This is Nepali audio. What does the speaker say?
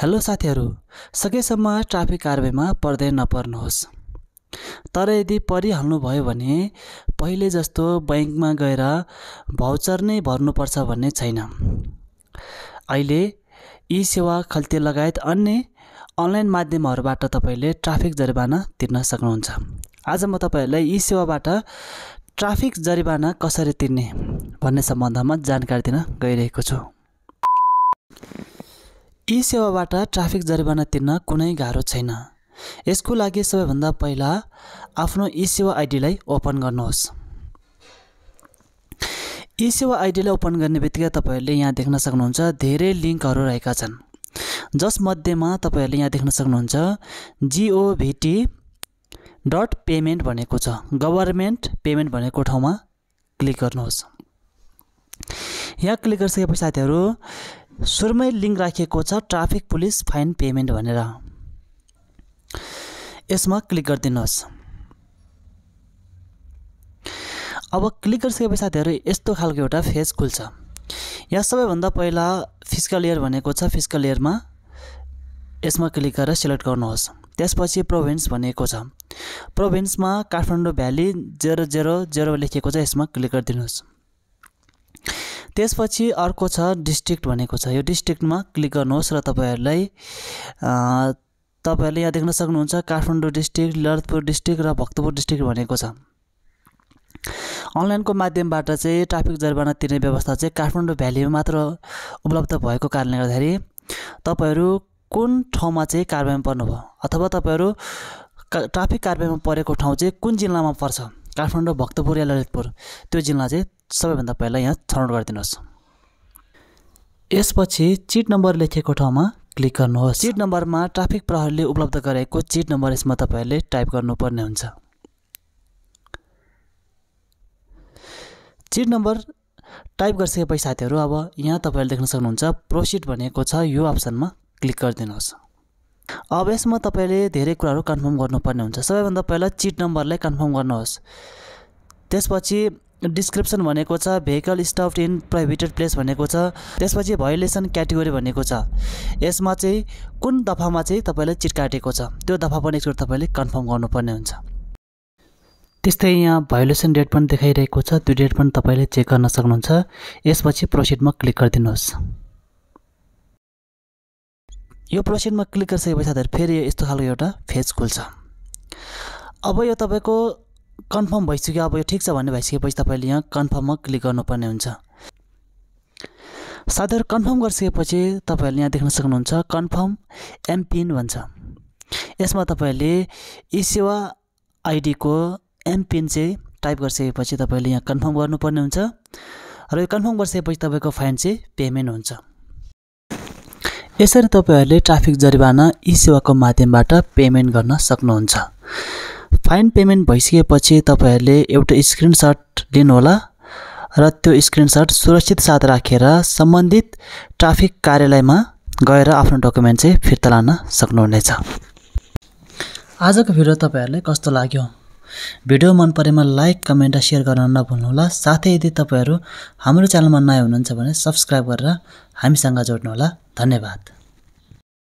हेलो साथीहरू सकेसम्म ट्राफिक कारवाहीमा पर्दै नपर्नुहोस् तर यदि परिहाल्नुभयो भने पहिले जस्तो ब्याङ्कमा गएर भाउचर नै भर्नुपर्छ भन्ने छैन अहिले ई सेवा खल्ती लगायत अन्य अनलाइन माध्यमहरूबाट तपाईँले ट्राफिक जरिवाना तिर्न सक्नुहुन्छ आज म तपाईँहरूलाई ई सेवाबाट ट्राफिक जरिवाना कसरी तिर्ने भन्ने सम्बन्धमा जानकारी दिन गइरहेको छु यी सेवाबाट ट्राफिक जरिवाना तिर्न कुनै गाह्रो छैन यसको लागि सबैभन्दा पहिला आफ्नो ई सेवा आइडीलाई ओपन गर्नुहोस् ई सेवा आइडीलाई ओपन गर्ने बित्तिकै तपाईँहरूले यहाँ देख्न सक्नुहुन्छ धेरै लिङ्कहरू रहेका छन् जसमध्येमा तपाईँहरूले यहाँ देख्न सक्नुहुन्छ जिओभिटी डट पेमेन्ट भनेको छ गभर्मेन्ट पेमेन्ट भनेको ठाउँमा क्लिक गर्नुहोस् यहाँ क्लिक गरिसकेपछि साथीहरू सुरमै लिङ्क राखिएको छ ट्राफिक पुलिस फाइन पेमेन्ट भनेर यसमा क्लिक गरिदिनुहोस् अब क्लिक गरिसकेपछि साथीहरू यस्तो खालको एउटा फेज खुल्छ यहाँ सबैभन्दा पहिला फिजिकल इयर भनेको छ फिजिकल इयरमा यसमा क्लिक गरेर सिलेक्ट गर्नुहोस् त्यसपछि प्रोभिन्स भनेको छ प्रोभिन्समा Kathmandu valley zero zero zero लेखिएको छ यसमा क्लिक गरिदिनुहोस् त्यसपछि अर्को छ डिस्ट्रिक्ट भनेको छ यो डिस्ट्रिक्टमा क्लिक गर्नुहोस् र तपाईँहरूलाई तपाईँहरूले यहाँ देख्न सक्नुहुन्छ काठमाडौँ डिस्ट्रिक्ट ललितपुर डिस्ट्रिक्ट र भक्तपुर डिस्ट्रिक्ट भनेको छ अनलाइनको माध्यमबाट चाहिँ ट्राफिक जरिवाना तिर्ने व्यवस्था चाहिँ काठमाडौँ भ्यालीमा मात्र उपलब्ध भएको कारणले गर्दाखेरि तपाईँहरू कुन ठाउँमा चाहिँ कारवाहीमा पर्नुभयो अथवा तपाईँहरू ट्राफिक कारवाहीमा परेको ठाउँ चाहिँ कुन जिल्लामा पर्छ काठमाडौँ भक्तपुर या ललितपुर त्यो जिल्ला चाहिँ सबैभन्दा पहिला यहाँ छनौट गरिदिनुहोस् यसपछि चिट नम्बर लेखेको ठाउँमा क्लिक गर्नुहोस् चिट नम्बरमा ट्राफिक प्रहरीले उपलब्ध गराएको चिट नम्बर यसमा तपाईँहरूले टाइप गर्नुपर्ने हुन्छ चिट नम्बर टाइप गरिसकेपछि साथीहरू अब यहाँ तपाईँहरूले देख्न सक्नुहुन्छ प्रोसिड भनेको छ यो अप्सनमा क्लिक गरिदिनुहोस् अब यसमा तपाईँले धेरै कुराहरू कन्फर्म गर्नुपर्ने हुन्छ सबैभन्दा पहिला चिट नम्बरलाई कन्फर्म गर्नुहोस् त्यसपछि डिस्क्रिप्सन भनेको छ vehicle stopped in prohibited place भनेको छ त्यसपछि भयोलेसन क्याटेगोरी भनेको छ यसमा चाहिँ कुन दफामा चाहिँ तपाईँले चिट काटेको छ त्यो दफा पनि एकचोटि तपाईँले कन्फर्म गर्नुपर्ने हुन्छ त्यस्तै यहाँ भयोलेसन डेट पनि देखाइरहेको छ त्यो डेट पनि तपाईँले चेक गर्न सक्नुहुन्छ यसपछि प्रोसिडमा क्लिक गरिदिनुहोस् यो प्रोसिडमा क्लिक गरिसकेपछि साथीहरू फेरि यस्तो खालको एउटा फेज खुल्छ अब यो तपाईँको कन्फर्म भइसक्यो अब यो ठिक छ भन्ने भइसकेपछि तपाईँले यहाँ कन्फर्ममा क्लिक गर्नुपर्ने हुन्छ साथीहरू कन्फर्म गरिसकेपछि तपाईँहरूले यहाँ देख्न सक्नुहुन्छ कन्फर्म एमपिन भन्छ यसमा तपाईँहरूले ई सेवा आइडीको एमपिन चाहिँ टाइप गरिसकेपछि तपाईँले यहाँ कन्फर्म गर्नुपर्ने हुन्छ र यो कन्फर्म गरिसकेपछि तपाईँको फाइन चाहिँ पेमेन्ट हुन्छ यसरी तपाईँहरूले ट्राफिक जरिवाना ई सेवाको माध्यमबाट पेमेन्ट गर्न सक्नुहुन्छ फाइन पेमेन्ट भइसकेपछि तपाईँहरूले एउटा स्क्रिनसट लिनुहोला र त्यो स्क्रिनसट सुरक्षित साथ राखेर रा सम्बन्धित ट्राफिक कार्यालयमा गएर आफ्नो डकुमेन्ट चाहिँ फिर्ता लान सक्नुहुनेछ आजको भिडियो तपाईँहरूलाई कस्तो लाग्यो भिडियो मन परेमा लाइक कमेन्ट र सेयर गर्न नभुल्नुहोला साथै यदि तपाईँहरू हाम्रो च्यानलमा नयाँ हुनुहुन्छ भने सब्सक्राइब गरेर हामीसँग जोड्नुहोला धन्यवाद